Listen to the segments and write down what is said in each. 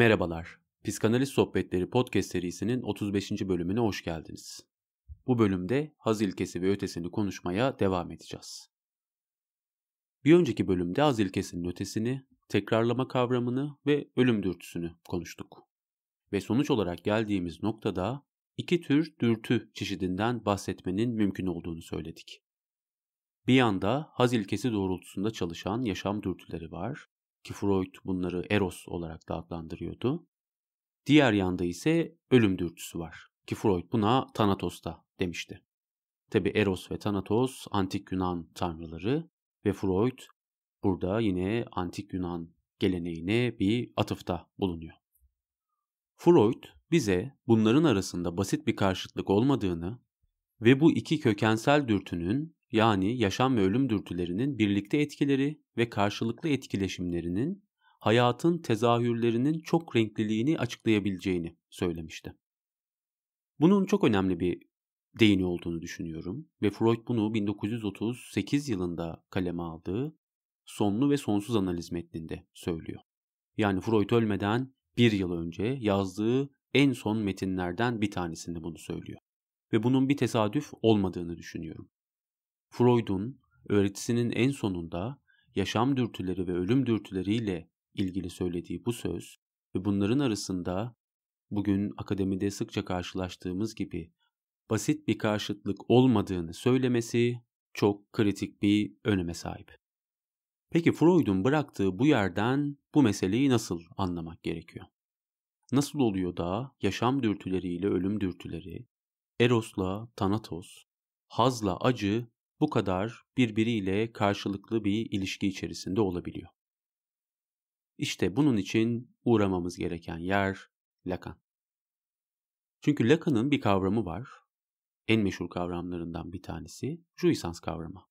Merhabalar, Psikanaliz Sohbetleri podcast serisinin 35. bölümüne hoş geldiniz. Bu bölümde haz ilkesi ve ötesini konuşmaya devam edeceğiz. Bir önceki bölümde haz ilkesinin ötesini, tekrarlama kavramını ve ölüm dürtüsünü konuştuk. Ve sonuç olarak geldiğimiz noktada iki tür dürtü çeşidinden bahsetmenin mümkün olduğunu söyledik. Bir yanda haz ilkesi doğrultusunda çalışan yaşam dürtüleri var ki Freud bunları eros olarak da adlandırıyordu. Diğer yanda ise ölüm dürtüsü var ki Freud buna da demişti. Tabi Eros ve Thanatos antik Yunan tanrıları ve Freud burada yine antik Yunan geleneğine bir atıfta bulunuyor. Freud bize bunların arasında basit bir karşıtlık olmadığını ve bu iki kökensel dürtünün yani yaşam ve ölüm dürtülerinin birlikte etkileri ve karşılıklı etkileşimlerinin hayatın tezahürlerinin çok renkliliğini açıklayabileceğini söylemişti. Bunun çok önemli bir değini olduğunu düşünüyorum ve Freud bunu 1938 yılında kaleme aldığı Sonlu ve Sonsuz Analiz metninde söylüyor. Yani Freud ölmeden bir yıl önce yazdığı en son metinlerden bir tanesinde bunu söylüyor. Ve bunun bir tesadüf olmadığını düşünüyorum. Freud'un öğretisinin en sonunda yaşam dürtüleri ve ölüm dürtüleriyle ilgili söylediği bu söz ve bunların arasında bugün akademide sıkça karşılaştığımız gibi basit bir karşıtlık olmadığını söylemesi çok kritik bir öneme sahip. Peki Freud'un bıraktığı bu yerden bu meseleyi nasıl anlamak gerekiyor? Nasıl oluyor da yaşam dürtüleriyle ölüm dürtüleri, Eros'la Thanatos, hazla acı bu kadar birbiriyle karşılıklı bir ilişki içerisinde olabiliyor. İşte bunun için uğramamız gereken yer Lacan. Çünkü Lacan'ın bir kavramı var. En meşhur kavramlarından bir tanesi Jouissance kavramı.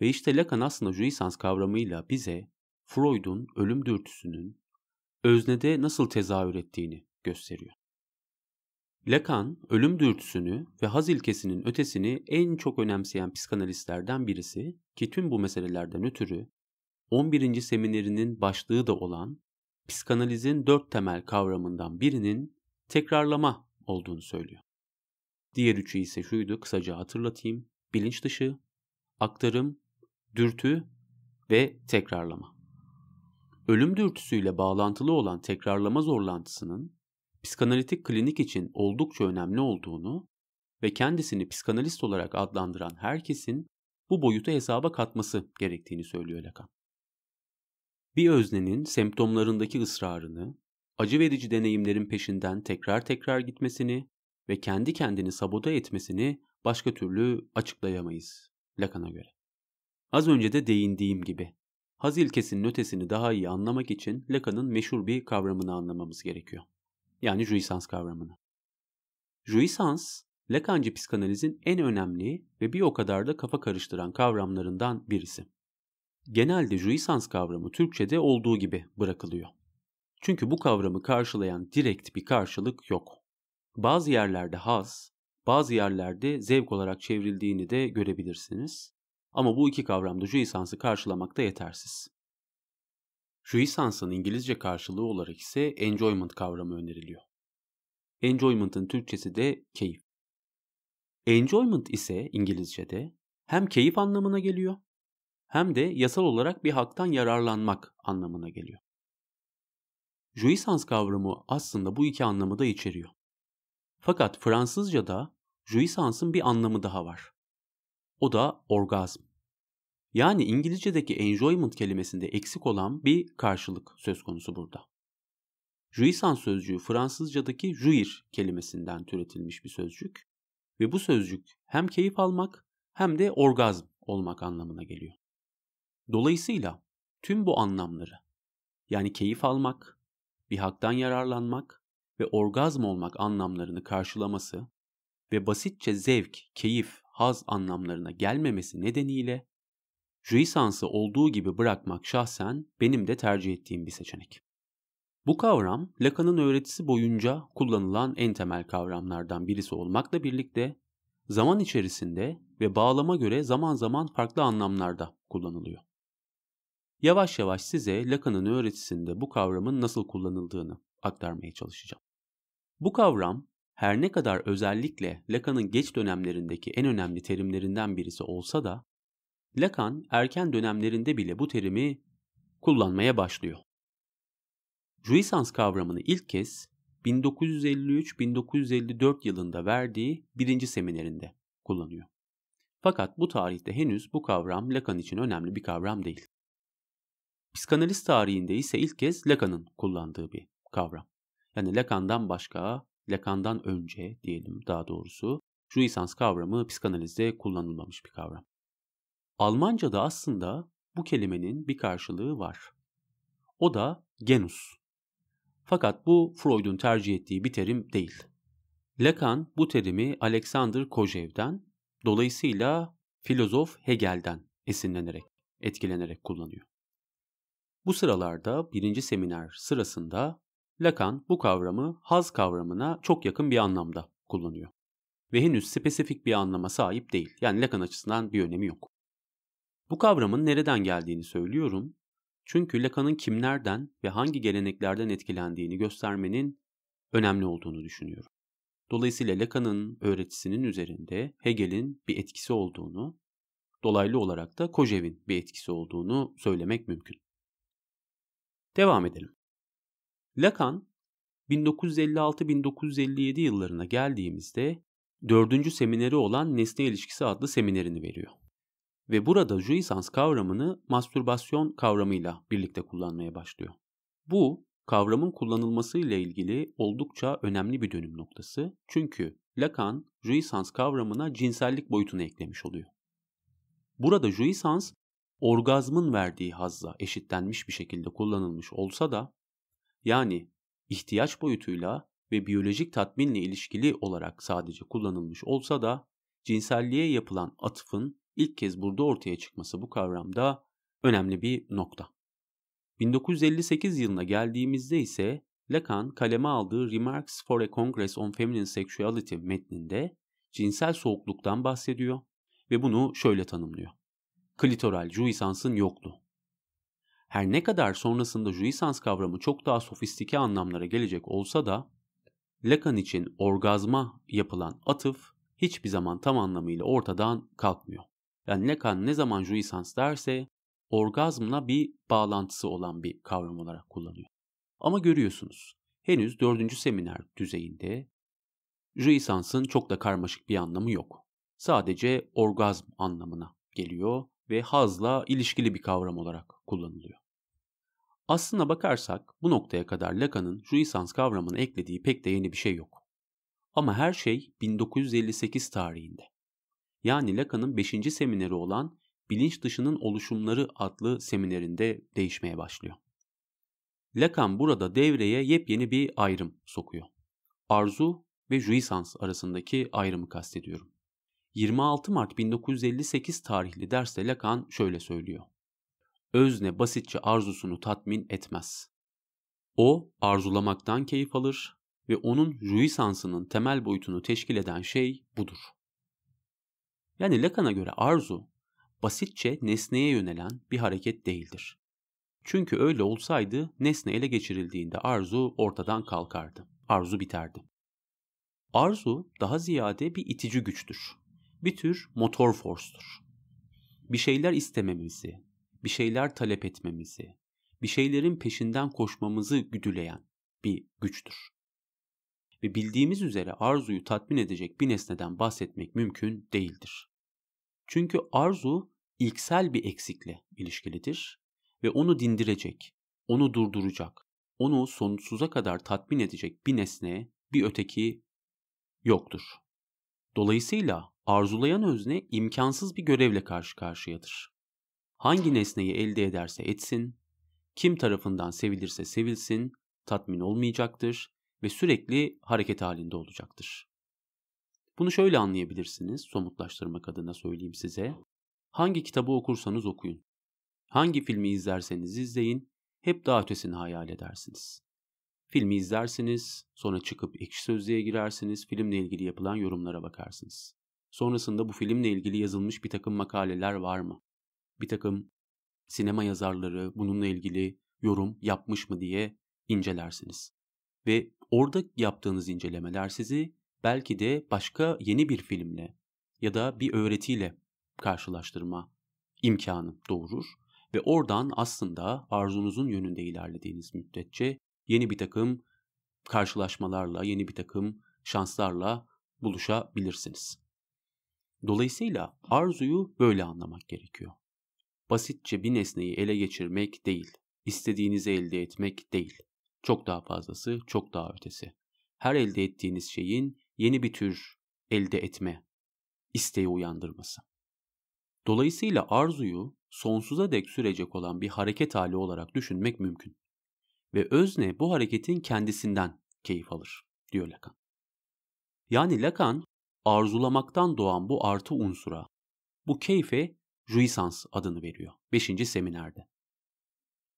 Ve işte Lacan aslında Jouissance kavramıyla bize Freud'un ölüm dürtüsünün öznede nasıl tezahür ettiğini gösteriyor. Lacan, ölüm dürtüsünü ve haz ilkesinin ötesini en çok önemseyen psikanalistlerden birisi ki tüm bu meselelerden ötürü 11. seminerinin başlığı da olan psikanalizin dört temel kavramından birinin tekrarlama olduğunu söylüyor. Diğer üçü ise şuydu, kısaca hatırlatayım. Bilinç dışı, aktarım, dürtü ve tekrarlama. Ölüm dürtüsüyle bağlantılı olan tekrarlama zorlantısının psikanalitik klinik için oldukça önemli olduğunu ve kendisini psikanalist olarak adlandıran herkesin bu boyutu hesaba katması gerektiğini söylüyor Lacan. Bir öznenin semptomlarındaki ısrarını, acı verici deneyimlerin peşinden tekrar tekrar gitmesini ve kendi kendini sabote etmesini başka türlü açıklayamayız Lacan'a göre. Az önce de değindiğim gibi haz ilkesinin ötesini daha iyi anlamak için Lacan'ın meşhur bir kavramını anlamamız gerekiyor yani Juisans kavramını. Juisans, Lacancı psikanalizin en önemli ve bir o kadar da kafa karıştıran kavramlarından birisi. Genelde Juisans kavramı Türkçe'de olduğu gibi bırakılıyor. Çünkü bu kavramı karşılayan direkt bir karşılık yok. Bazı yerlerde haz, bazı yerlerde zevk olarak çevrildiğini de görebilirsiniz. Ama bu iki kavramda Juisans'ı karşılamakta yetersiz. Jouissance'ın İngilizce karşılığı olarak ise enjoyment kavramı öneriliyor. Enjoyment'ın Türkçesi de keyif. Enjoyment ise İngilizce'de hem keyif anlamına geliyor hem de yasal olarak bir haktan yararlanmak anlamına geliyor. Jouissance kavramı aslında bu iki anlamı da içeriyor. Fakat Fransızca'da jouissance'ın bir anlamı daha var. O da orgazm. Yani İngilizce'deki enjoyment kelimesinde eksik olan bir karşılık söz konusu burada. Jouissance sözcüğü Fransızca'daki jouir kelimesinden türetilmiş bir sözcük ve bu sözcük hem keyif almak hem de orgazm olmak anlamına geliyor. Dolayısıyla tüm bu anlamları yani keyif almak, bir haktan yararlanmak ve orgazm olmak anlamlarını karşılaması ve basitçe zevk, keyif, haz anlamlarına gelmemesi nedeniyle Rölisansı olduğu gibi bırakmak şahsen benim de tercih ettiğim bir seçenek. Bu kavram Lacan'ın öğretisi boyunca kullanılan en temel kavramlardan birisi olmakla birlikte zaman içerisinde ve bağlama göre zaman zaman farklı anlamlarda kullanılıyor. Yavaş yavaş size Lacan'ın öğretisinde bu kavramın nasıl kullanıldığını aktarmaya çalışacağım. Bu kavram her ne kadar özellikle Lacan'ın geç dönemlerindeki en önemli terimlerinden birisi olsa da Lacan erken dönemlerinde bile bu terimi kullanmaya başlıyor. Jouissance kavramını ilk kez 1953-1954 yılında verdiği birinci seminerinde kullanıyor. Fakat bu tarihte henüz bu kavram Lacan için önemli bir kavram değil. Psikanaliz tarihinde ise ilk kez Lacan'ın kullandığı bir kavram. Yani Lacan'dan başka, Lacan'dan önce diyelim daha doğrusu, jouissance kavramı psikanalizde kullanılmamış bir kavram. Almanca'da aslında bu kelimenin bir karşılığı var. O da genus. Fakat bu Freud'un tercih ettiği bir terim değil. Lacan bu terimi Alexander Kojev'den, dolayısıyla filozof Hegel'den esinlenerek, etkilenerek kullanıyor. Bu sıralarda birinci seminer sırasında Lacan bu kavramı haz kavramına çok yakın bir anlamda kullanıyor. Ve henüz spesifik bir anlama sahip değil. Yani Lacan açısından bir önemi yok. Bu kavramın nereden geldiğini söylüyorum çünkü Lacan'ın kimlerden ve hangi geleneklerden etkilendiğini göstermenin önemli olduğunu düşünüyorum. Dolayısıyla Lacan'ın öğretisinin üzerinde Hegel'in bir etkisi olduğunu, dolaylı olarak da Kojev'in bir etkisi olduğunu söylemek mümkün. Devam edelim. Lacan 1956-1957 yıllarına geldiğimizde dördüncü semineri olan Nesne İlişkisi adlı seminerini veriyor ve burada jouissance kavramını mastürbasyon kavramıyla birlikte kullanmaya başlıyor. Bu kavramın kullanılmasıyla ilgili oldukça önemli bir dönüm noktası. Çünkü Lacan jouissance kavramına cinsellik boyutunu eklemiş oluyor. Burada jouissance orgazmın verdiği hazla eşitlenmiş bir şekilde kullanılmış olsa da yani ihtiyaç boyutuyla ve biyolojik tatminle ilişkili olarak sadece kullanılmış olsa da cinselliğe yapılan atıfın ilk kez burada ortaya çıkması bu kavramda önemli bir nokta. 1958 yılına geldiğimizde ise Lacan kaleme aldığı Remarks for a Congress on Feminine Sexuality metninde cinsel soğukluktan bahsediyor ve bunu şöyle tanımlıyor. Klitoral juisansın yokluğu. Her ne kadar sonrasında juisans kavramı çok daha sofistike anlamlara gelecek olsa da Lacan için orgazma yapılan atıf hiçbir zaman tam anlamıyla ortadan kalkmıyor. Yani Lacan ne zaman jouissance derse orgazmla bir bağlantısı olan bir kavram olarak kullanıyor. Ama görüyorsunuz henüz dördüncü seminer düzeyinde jouissance'ın çok da karmaşık bir anlamı yok. Sadece orgazm anlamına geliyor ve hazla ilişkili bir kavram olarak kullanılıyor. Aslına bakarsak bu noktaya kadar Lacan'ın jouissance kavramını eklediği pek de yeni bir şey yok. Ama her şey 1958 tarihinde yani Lacan'ın 5. semineri olan Bilinç Dışının Oluşumları adlı seminerinde değişmeye başlıyor. Lacan burada devreye yepyeni bir ayrım sokuyor. Arzu ve jouissance arasındaki ayrımı kastediyorum. 26 Mart 1958 tarihli derste Lacan şöyle söylüyor. Özne basitçe arzusunu tatmin etmez. O arzulamaktan keyif alır ve onun jouissance'ının temel boyutunu teşkil eden şey budur. Yani Lacan'a göre arzu basitçe nesneye yönelen bir hareket değildir. Çünkü öyle olsaydı nesne ele geçirildiğinde arzu ortadan kalkardı. Arzu biterdi. Arzu daha ziyade bir itici güçtür. Bir tür motor forstur. Bir şeyler istememizi, bir şeyler talep etmemizi, bir şeylerin peşinden koşmamızı güdüleyen bir güçtür. Ve bildiğimiz üzere arzuyu tatmin edecek bir nesneden bahsetmek mümkün değildir. Çünkü arzu ilksel bir eksikle ilişkilidir ve onu dindirecek, onu durduracak, onu sonsuza kadar tatmin edecek bir nesne, bir öteki yoktur. Dolayısıyla arzulayan özne imkansız bir görevle karşı karşıyadır. Hangi nesneyi elde ederse etsin, kim tarafından sevilirse sevilsin, tatmin olmayacaktır ve sürekli hareket halinde olacaktır. Bunu şöyle anlayabilirsiniz somutlaştırmak adına söyleyeyim size. Hangi kitabı okursanız okuyun. Hangi filmi izlerseniz izleyin, hep daha ötesini hayal edersiniz. Filmi izlersiniz, sonra çıkıp ekşi sözlüğe girersiniz, filmle ilgili yapılan yorumlara bakarsınız. Sonrasında bu filmle ilgili yazılmış bir takım makaleler var mı? Bir takım sinema yazarları bununla ilgili yorum yapmış mı diye incelersiniz. Ve orada yaptığınız incelemeler sizi belki de başka yeni bir filmle ya da bir öğretiyle karşılaştırma imkanı doğurur ve oradan aslında arzunuzun yönünde ilerlediğiniz müddetçe yeni bir takım karşılaşmalarla, yeni bir takım şanslarla buluşabilirsiniz. Dolayısıyla arzuyu böyle anlamak gerekiyor. Basitçe bir nesneyi ele geçirmek değil, istediğinizi elde etmek değil. Çok daha fazlası, çok daha ötesi. Her elde ettiğiniz şeyin yeni bir tür elde etme isteği uyandırması. Dolayısıyla arzuyu sonsuza dek sürecek olan bir hareket hali olarak düşünmek mümkün. Ve özne bu hareketin kendisinden keyif alır diyor Lacan. Yani Lacan arzulamaktan doğan bu artı unsura, bu keyfe jouissance adını veriyor 5. seminerde.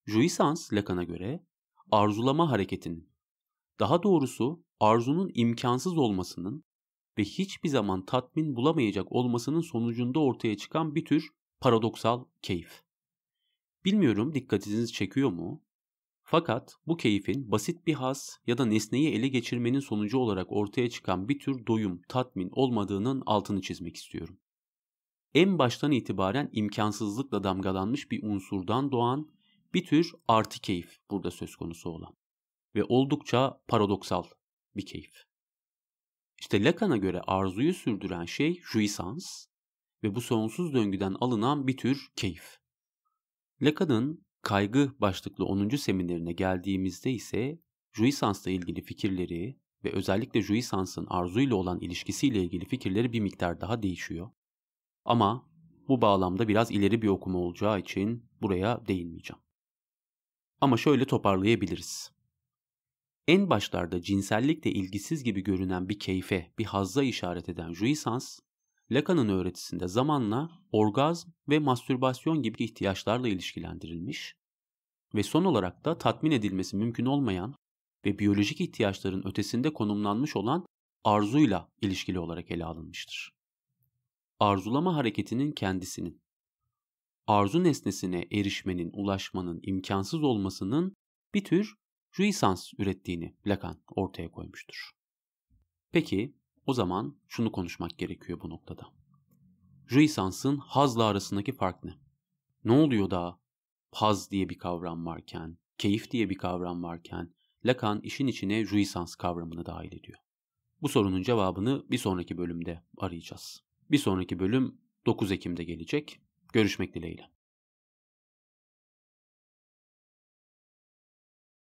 Jouissance Lacan'a göre arzulama hareketinin, daha doğrusu arzunun imkansız olmasının ve hiçbir zaman tatmin bulamayacak olmasının sonucunda ortaya çıkan bir tür paradoksal keyif. Bilmiyorum dikkatiniz çekiyor mu? Fakat bu keyfin basit bir has ya da nesneyi ele geçirmenin sonucu olarak ortaya çıkan bir tür doyum, tatmin olmadığının altını çizmek istiyorum. En baştan itibaren imkansızlıkla damgalanmış bir unsurdan doğan bir tür artı keyif burada söz konusu olan ve oldukça paradoksal bir keyif. İşte Lacan'a göre arzuyu sürdüren şey jouissance ve bu sonsuz döngüden alınan bir tür keyif. Lacan'ın kaygı başlıklı 10. seminerine geldiğimizde ise jouissance'la ilgili fikirleri ve özellikle jouissance'ın arzuyla olan ilişkisiyle ilgili fikirleri bir miktar daha değişiyor. Ama bu bağlamda biraz ileri bir okuma olacağı için buraya değinmeyeceğim. Ama şöyle toparlayabiliriz. En başlarda cinsellikle ilgisiz gibi görünen bir keyfe, bir hazza işaret eden jouissance, Lacan'ın öğretisinde zamanla orgazm ve mastürbasyon gibi ihtiyaçlarla ilişkilendirilmiş ve son olarak da tatmin edilmesi mümkün olmayan ve biyolojik ihtiyaçların ötesinde konumlanmış olan arzuyla ilişkili olarak ele alınmıştır. Arzulama hareketinin kendisinin, arzu nesnesine erişmenin, ulaşmanın imkansız olmasının bir tür Jouissance ürettiğini Lacan ortaya koymuştur. Peki o zaman şunu konuşmak gerekiyor bu noktada. Jouissance'ın hazla arasındaki fark ne? Ne oluyor da haz diye bir kavram varken, keyif diye bir kavram varken Lacan işin içine jouissance kavramını dahil ediyor. Bu sorunun cevabını bir sonraki bölümde arayacağız. Bir sonraki bölüm 9 Ekim'de gelecek. Görüşmek dileğiyle.